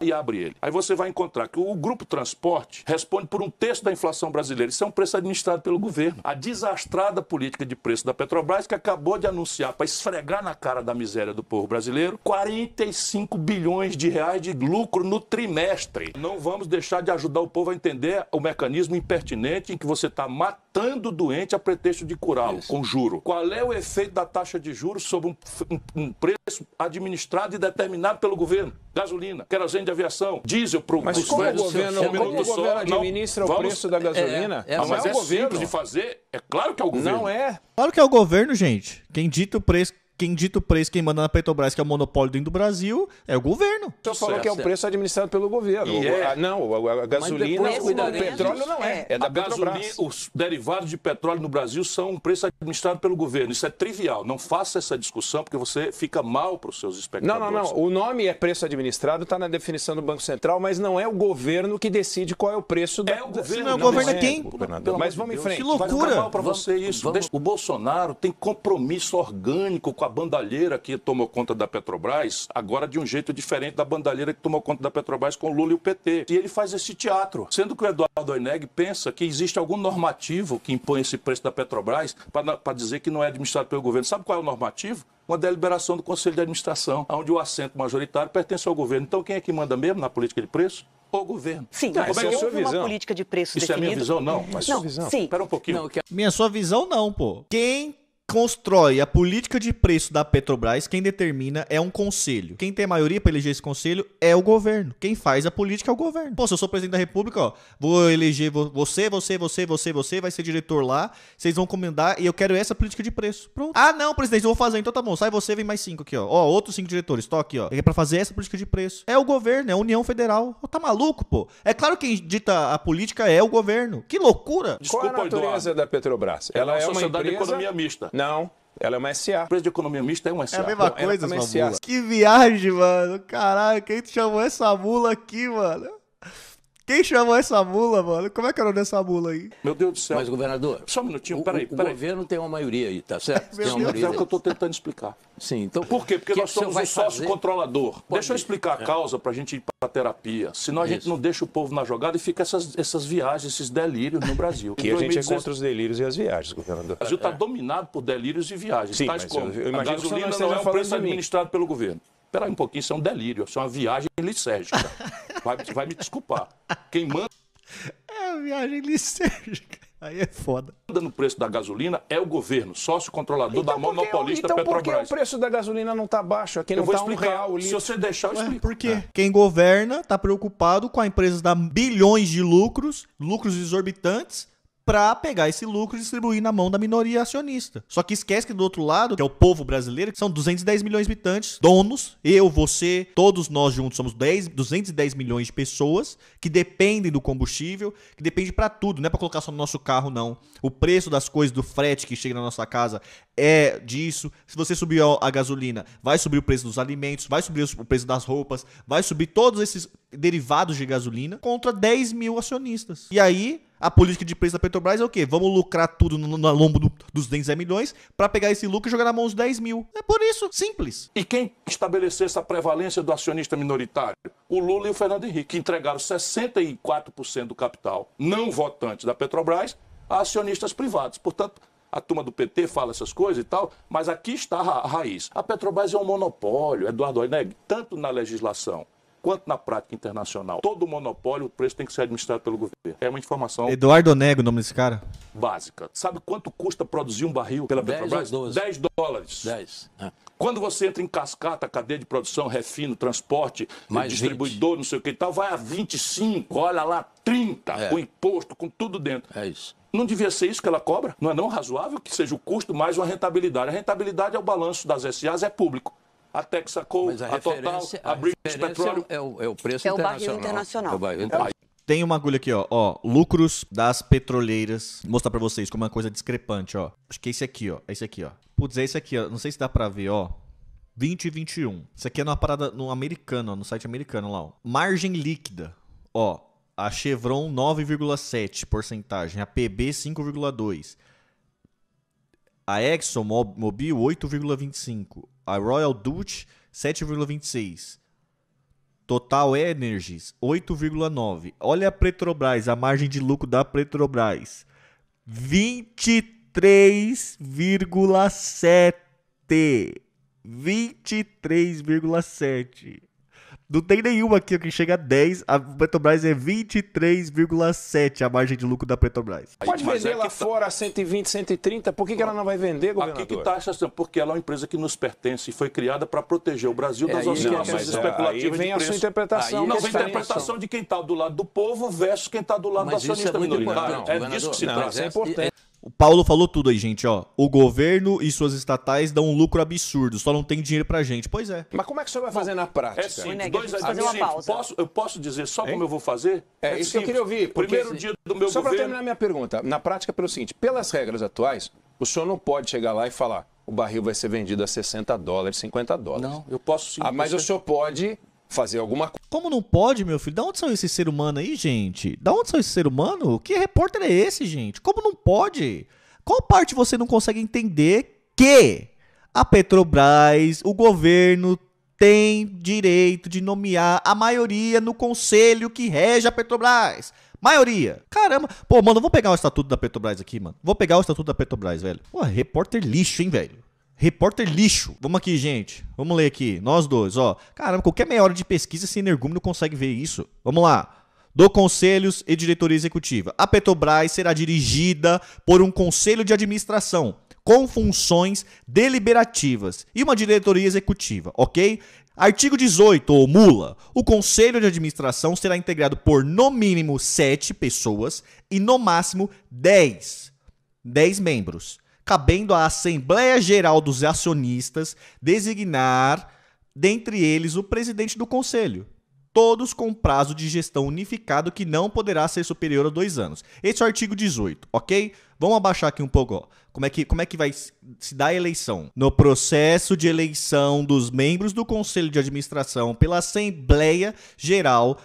e abre ele. Aí você vai encontrar que o grupo transporte responde por um terço da inflação brasileira. Isso é um preço administrado pelo governo. A desastrada política de preço da Petrobras, que acabou de anunciar para esfregar na cara da miséria do povo brasileiro, 45 bilhões de reais de lucro no trimestre. Não vamos deixar de ajudar o povo a entender o mecanismo impertinente em que você está matando o doente a pretexto de curá-lo com juro. Qual é o efeito da taxa de juros sobre um, um, um preço administrado e determinado pelo governo? gasolina, querosene de aviação, diesel para o Mas como o governo, um como o governo administra o preço da é, gasolina? É, é, é, mas é, é o governo. de fazer, é claro que é o governo. Não é. Claro que é o governo, gente. Quem dita o preço quem dita o preço, quem manda na Petrobras, que é o monopólio dentro do Brasil, é o governo. senhor falou que é um preço administrado pelo governo. E o, é. a, não, a, a gasolina, o, o petróleo não é. É, é da gasolina, Os derivados de petróleo no Brasil são um preço administrado pelo governo. Isso é trivial. Não faça essa discussão porque você fica mal para os seus espectadores. Não, não, não. O nome é preço administrado, está na definição do Banco Central, mas não é o governo que decide qual é o preço da... É o governo. Não, é não, o governo é, é quem? Governador. Mas vamos em frente. Que loucura. Vai para você isso. Vamos. O Bolsonaro tem compromisso orgânico com a bandalheira que tomou conta da Petrobras, agora de um jeito diferente da bandalheira que tomou conta da Petrobras com Lula e o PT. E ele faz esse teatro, sendo que o Eduardo Oineg pensa que existe algum normativo que impõe esse preço da Petrobras para dizer que não é administrado pelo governo. Sabe qual é o normativo? uma deliberação do Conselho de Administração, onde o assento majoritário pertence ao governo. Então, quem é que manda mesmo na política de preço? O governo. Sim, não, mas como é que houve uma visão. política de preço Isso definido? é minha visão, não. Mas... Não, visão. sim. Espera um pouquinho. Não, que... É minha sua visão não, pô. Quem constrói a política de preço da Petrobras, quem determina é um conselho. Quem tem maioria para eleger esse conselho é o governo. Quem faz a política é o governo. Pô, se eu sou presidente da República, ó, vou eleger você, você, você, você, você, vai ser diretor lá, vocês vão comandar e eu quero essa política de preço. Pronto. Ah, não, presidente, eu vou fazer. Então tá bom, sai você, vem mais cinco aqui, ó. Ó, outros cinco diretores, tô aqui, ó. É pra fazer essa política de preço. É o governo, é a União Federal. tá maluco, pô? É claro que quem dita a política é o governo. Que loucura! Desculpa, Qual a natureza Eduardo? da Petrobras? Ela, Ela é, é uma sociedade empresa... de economia mista. Não. Não, ela é uma SA. Empresa de economia mista é uma SA. É a mesma Bom, coisa, é uma SA. Que viagem, mano. Caralho, quem te chamou essa mula aqui, mano? Quem chamou essa mula, mano? Como é que era o dessa mula aí? Meu Deus do céu. Mas, governador. Só um minutinho, o, peraí, o, peraí. O governo tem uma maioria aí, tá certo? Meu tem uma Deus, é o que eu estou tentando explicar. Sim, então. Por quê? Porque que nós somos o sócio fazer? controlador. Pode deixa eu explicar a é. causa para a gente ir para terapia. Senão a gente não deixa o povo na jogada e fica essas, essas viagens, esses delírios no Brasil. Que a gente é contra os delírios e as viagens, governador. O Brasil está é. dominado por delírios e viagens. Sim, tais como. Eu, eu a gasolina não, não é um preço administrado pelo governo. Peraí um pouquinho, isso é um delírio, isso é uma viagem licérgica. Vai, vai me desculpar. Quem manda. É a viagem lisérgica. Aí é foda. Manda no preço da gasolina é o governo, sócio controlador então, da monopolista então Petrobras. Então por que o preço da gasolina não está baixo? Aqui não eu vou tá explicar. Um real Se você deixar, eu explico. por quê? É. Quem governa está preocupado com a empresa dar bilhões de lucros, lucros exorbitantes, para pegar esse lucro e distribuir na mão da minoria acionista. Só que esquece que do outro lado, que é o povo brasileiro, que são 210 milhões de habitantes, donos, eu, você, todos nós juntos somos 10, 210 milhões de pessoas que dependem do combustível, que depende para tudo, não é para colocar só no nosso carro não. O preço das coisas do frete que chega na nossa casa é disso. Se você subir a gasolina, vai subir o preço dos alimentos, vai subir o preço das roupas, vai subir todos esses derivados de gasolina contra 10 mil acionistas. E aí a política de preço da Petrobras é o quê? Vamos lucrar tudo no, no lombo do, dos 210 milhões para pegar esse lucro e jogar na mão dos 10 mil. É por isso, simples. E quem estabeleceu essa prevalência do acionista minoritário? O Lula e o Fernando Henrique, que entregaram 64% do capital não votante da Petrobras a acionistas privados. Portanto, a turma do PT fala essas coisas e tal, mas aqui está a raiz. A Petrobras é um monopólio, Eduardo Orneg, né? tanto na legislação quanto na prática internacional. Todo monopólio, o preço tem que ser administrado pelo governo. É uma informação. Eduardo Nego, o nome desse cara? Básica. Sabe quanto custa produzir um barril pela Petrobras? 10, 10 dólares. 10. É. Quando você entra em cascata, cadeia de produção, refino, transporte, Mais distribuidor, 20. não sei o que e tal, vai a 25, olha lá, 30, é. com imposto, com tudo dentro. É isso. Não devia ser isso que ela cobra? Não é não razoável que seja o custo mais uma rentabilidade. A rentabilidade é o balanço das SAs, é público a Texaco, Mas a, a Total, a, a British Petroleum. É o, é o preço é internacional. O internacional. É o barril é. internacional. Tem uma agulha aqui, ó, ó, lucros das petroleiras. Vou mostrar para vocês como é uma coisa discrepante, ó. Acho que é esse aqui, ó, é esse aqui, ó. Putz, é esse aqui, ó. Não sei se dá para ver, ó. 2021. Isso aqui é numa parada no americano, ó, no site americano lá, ó. Margem líquida. Ó, a Chevron 9,7%, a PB 5,2. A ExxonMobil 8,25, a Royal Dutch, 7,26. Total Energies, 8,9. Olha a Petrobras, a margem de lucro da Petrobras. 23,7. 23,7. Não tem nenhuma aqui que chega a 10, a Petrobras é 23,7 a margem de lucro da Petrobras. Pode é vender é lá tá... fora a 120, 130, por que, que ela não vai vender, governador? Aqui que taxa, assim, porque ela é uma empresa que nos pertence e foi criada para proteger o Brasil das é, oscilações é, especulativas de vem a sua interpretação. Aí, não, vem a interpretação de quem está do lado do povo versus quem está do lado mas da é acionista é minoritário. É disso que se trata. É importante. O Paulo falou tudo aí, gente, ó. O governo e suas estatais dão um lucro absurdo, só não tem dinheiro pra gente. Pois é. Mas como é que o senhor vai fazer na prática? É simples. Dois fazer uma pausa. Posso, eu posso dizer só hein? como eu vou fazer? É, é isso que eu queria ouvir. Primeiro se... Assim, dia do meu só governo... Só pra terminar minha pergunta. Na prática, é pelo seguinte, pelas regras atuais, o senhor não pode chegar lá e falar o barril vai ser vendido a 60 dólares, 50 dólares. Não, eu posso sim. Ah, mas você... o senhor pode fazer alguma coisa como não pode, meu filho? Da onde são esse ser humano aí, gente? Da onde são esse ser humano? Que repórter é esse, gente? Como não pode? Qual parte você não consegue entender que a Petrobras, o governo, tem direito de nomear a maioria no conselho que rege a Petrobras? Maioria. Caramba. Pô, mano, vou pegar o estatuto da Petrobras aqui, mano. Vou pegar o estatuto da Petrobras, velho. Pô, repórter lixo, hein, velho. Repórter lixo. Vamos aqui, gente. Vamos ler aqui. Nós dois, ó. Caramba, qualquer meia hora de pesquisa, esse energúmeno consegue ver isso. Vamos lá do conselhos e diretoria executiva. A Petrobras será dirigida por um conselho de administração com funções deliberativas e uma diretoria executiva, ok? Artigo 18, ou mula. O conselho de administração será integrado por no mínimo 7 pessoas e no máximo 10. 10 membros cabendo à Assembleia Geral dos Acionistas designar, dentre eles, o presidente do conselho. Todos com prazo de gestão unificado que não poderá ser superior a dois anos. Esse é o artigo 18, ok? Vamos abaixar aqui um pouco. Ó. Como, é que, como é que vai se dar a eleição? No processo de eleição dos membros do Conselho de Administração pela Assembleia Geral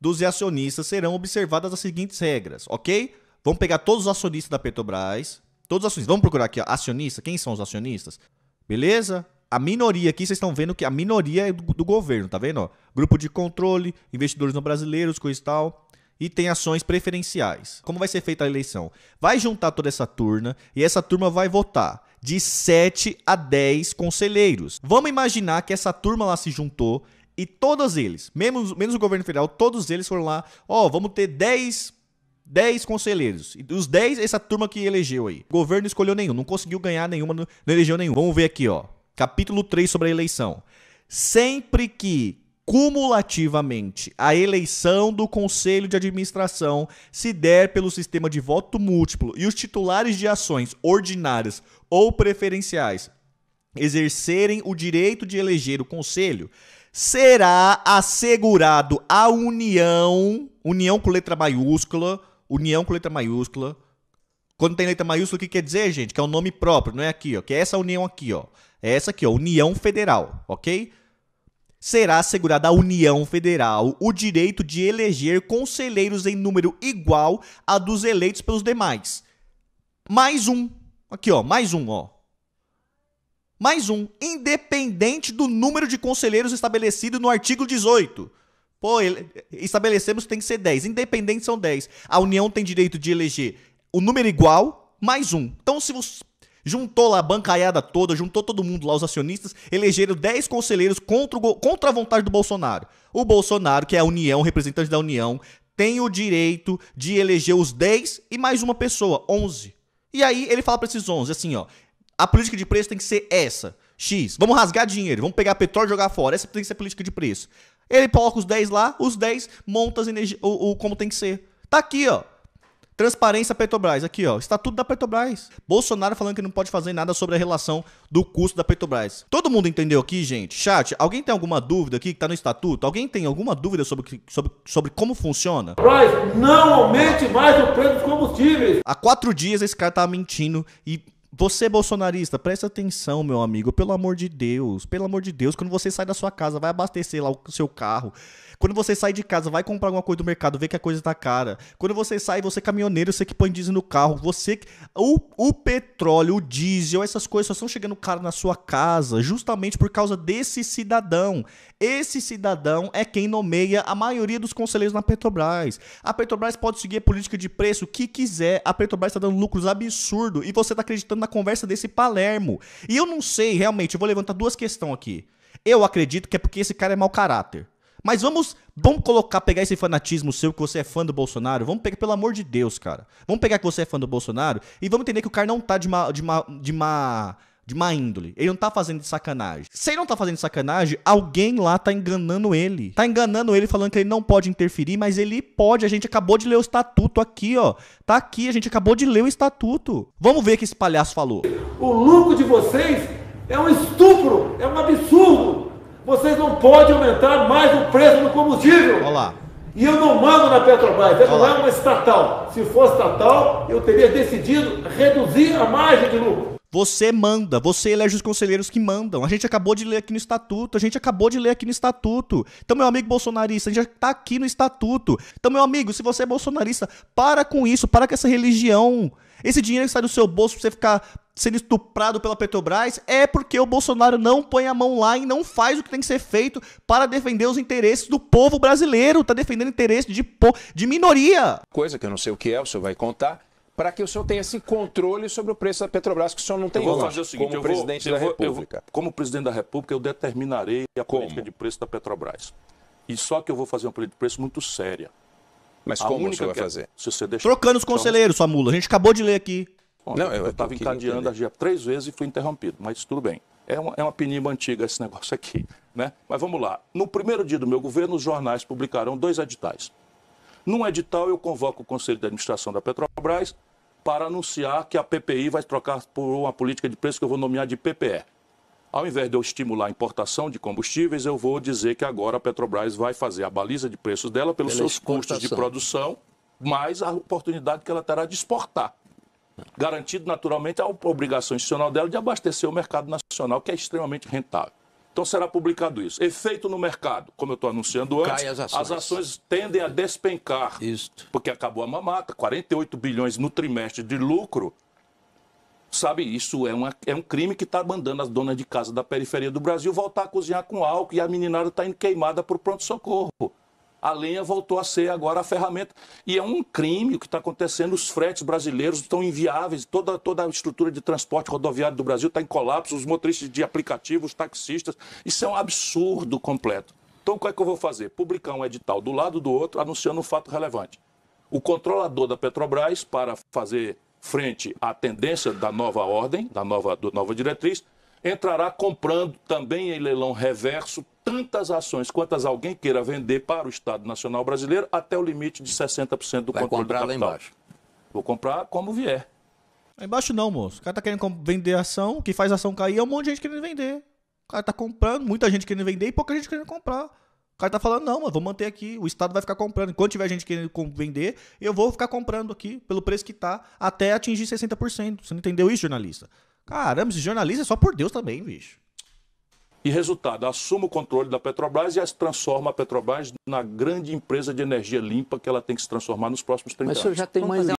dos acionistas serão observadas as seguintes regras, ok? Vamos pegar todos os acionistas da Petrobras, Todos os acionistas. Vamos procurar aqui, ó. Acionista, quem são os acionistas? Beleza? A minoria aqui, vocês estão vendo que a minoria é do, do governo, tá vendo? Ó? Grupo de controle, investidores não brasileiros, coisa e tal. E tem ações preferenciais. Como vai ser feita a eleição? Vai juntar toda essa turma e essa turma vai votar de 7 a 10 conselheiros. Vamos imaginar que essa turma lá se juntou e todos eles, menos, menos o governo federal, todos eles foram lá, ó, oh, vamos ter 10 10 conselheiros. E dos 10, essa turma que elegeu aí. O governo escolheu nenhum, não conseguiu ganhar nenhuma, não elegeu nenhum. Vamos ver aqui, ó. Capítulo 3 sobre a eleição. Sempre que cumulativamente a eleição do conselho de administração se der pelo sistema de voto múltiplo e os titulares de ações ordinárias ou preferenciais exercerem o direito de eleger o conselho, será assegurado a união, união com letra maiúscula, união com letra maiúscula. Quando tem letra maiúscula, o que quer dizer, gente? Que é o um nome próprio, não é aqui, ó. Que é essa união aqui, ó. É essa aqui, ó. União Federal, ok? Será assegurada à União Federal o direito de eleger conselheiros em número igual a dos eleitos pelos demais. Mais um. Aqui, ó. Mais um, ó. Mais um. Independente do número de conselheiros estabelecido no artigo 18. Pô, ele... estabelecemos que tem que ser 10. Independentes são 10. A União tem direito de eleger o número igual mais um. Então, se você juntou lá a bancaiada toda, juntou todo mundo lá, os acionistas, elegeram 10 conselheiros contra, o... contra a vontade do Bolsonaro. O Bolsonaro, que é a União, representante da União, tem o direito de eleger os 10 e mais uma pessoa, 11. E aí ele fala para esses 11 assim, ó, a política de preço tem que ser essa. X, vamos rasgar dinheiro, vamos pegar petróleo e jogar fora. Essa tem que ser a política de preço. Ele coloca os 10 lá, os 10 monta as energia, o, o, como tem que ser. Tá aqui, ó. Transparência Petrobras, aqui ó, estatuto da Petrobras. Bolsonaro falando que não pode fazer nada sobre a relação do custo da Petrobras. Todo mundo entendeu aqui, gente? Chat, alguém tem alguma dúvida aqui que tá no estatuto? Alguém tem alguma dúvida sobre, sobre, sobre como funciona? Petrobras, não aumente mais o preço dos combustíveis. Há quatro dias esse cara tava mentindo e você, é bolsonarista, presta atenção, meu amigo, pelo amor de Deus. Pelo amor de Deus, quando você sai da sua casa, vai abastecer lá o seu carro. Quando você sai de casa, vai comprar alguma coisa do mercado, vê que a coisa tá cara. Quando você sai, você é caminhoneiro, você que põe diesel no carro, você. O, o petróleo, o diesel, essas coisas só estão chegando caro na sua casa, justamente por causa desse cidadão. Esse cidadão é quem nomeia a maioria dos conselheiros na Petrobras. A Petrobras pode seguir a política de preço que quiser. A Petrobras está dando lucros absurdos e você está acreditando na conversa desse Palermo. E eu não sei, realmente, eu vou levantar duas questões aqui. Eu acredito que é porque esse cara é mau caráter. Mas vamos, vamos colocar, pegar esse fanatismo seu que você é fã do Bolsonaro. Vamos pegar, pelo amor de Deus, cara. Vamos pegar que você é fã do Bolsonaro e vamos entender que o cara não tá de uma, de uma, de uma, de má índole. Ele não tá fazendo de sacanagem. Se ele não tá fazendo de sacanagem, alguém lá tá enganando ele. Tá enganando ele falando que ele não pode interferir, mas ele pode. A gente acabou de ler o estatuto aqui, ó. Tá aqui, a gente acabou de ler o estatuto. Vamos ver o que esse palhaço falou. O lucro de vocês é um estupro, é um absurdo. Vocês não podem aumentar mais o preço do combustível. Olha lá. E eu não mando na Petrobras, ela não é uma estatal. Se fosse estatal, eu teria decidido reduzir a margem de lucro. Você manda, você elege os conselheiros que mandam. A gente acabou de ler aqui no estatuto, a gente acabou de ler aqui no estatuto. Então, meu amigo bolsonarista, a gente já tá aqui no estatuto. Então, meu amigo, se você é bolsonarista, para com isso, para com essa religião. Esse dinheiro que sai do seu bolso pra você ficar sendo estuprado pela Petrobras é porque o Bolsonaro não põe a mão lá e não faz o que tem que ser feito para defender os interesses do povo brasileiro. Tá defendendo interesse de, de minoria. Coisa que eu não sei o que é, o senhor vai contar para que o senhor tenha esse controle sobre o preço da Petrobras, que o senhor não tem eu vou fazer o seguinte, como presidente vou, da vou, República. como presidente da República, eu determinarei a como? política de preço da Petrobras. E só que eu vou fazer uma política de preço muito séria. Mas a como única você vai é- fazer? Se você Trocando os então- conselheiros, sua mula. A gente acabou de ler aqui. não, eu estava é encadeando a três vezes e fui interrompido, mas tudo bem. É uma, é uma pinimba antiga esse negócio aqui. Né? Mas vamos lá. No primeiro dia do meu governo, os jornais publicarão dois editais. Num edital, eu convoco o Conselho de Administração da Petrobras para anunciar que a PPI vai trocar por uma política de preço que eu vou nomear de PPE. Ao invés de eu estimular a importação de combustíveis, eu vou dizer que agora a Petrobras vai fazer a baliza de preços dela pelos Pela seus custos de produção, mais a oportunidade que ela terá de exportar. Garantido, naturalmente, a obrigação institucional dela de abastecer o mercado nacional, que é extremamente rentável. Então será publicado isso. Efeito no mercado, como eu estou anunciando antes, as ações. as ações. tendem a despencar. Isso. Porque acabou a mamata, 48 bilhões no trimestre de lucro. Sabe, isso é, uma, é um crime que está mandando as donas de casa da periferia do Brasil voltar a cozinhar com álcool e a meninada está indo queimada para o pronto-socorro. A lenha voltou a ser agora a ferramenta. E é um crime o que está acontecendo. Os fretes brasileiros estão inviáveis, toda, toda a estrutura de transporte rodoviário do Brasil está em colapso, os motoristas de aplicativos, os taxistas. Isso é um absurdo completo. Então, o que é que eu vou fazer? Publicar um edital do lado do outro, anunciando um fato relevante. O controlador da Petrobras, para fazer frente à tendência da nova ordem, da nova, da nova diretriz, entrará comprando também em leilão reverso tantas ações quantas alguém queira vender para o Estado Nacional Brasileiro até o limite de 60% do Vai controle comprar do capital. lá embaixo. Vou comprar como vier. Lá embaixo não, moço. O cara tá querendo vender ação, o que faz ação cair é um monte de gente querendo vender. O cara tá comprando, muita gente querendo vender e pouca gente querendo comprar. O cara tá falando, não, mas vou manter aqui, o Estado vai ficar comprando. Enquanto tiver gente querendo vender, eu vou ficar comprando aqui, pelo preço que tá, até atingir 60%. Você não entendeu isso, jornalista? Caramba, esse jornalista é só por Deus também, bicho. E resultado, assume o controle da Petrobras e as transforma a Petrobras na grande empresa de energia limpa que ela tem que se transformar nos próximos 30 Mas anos. Mas o senhor já tem mais.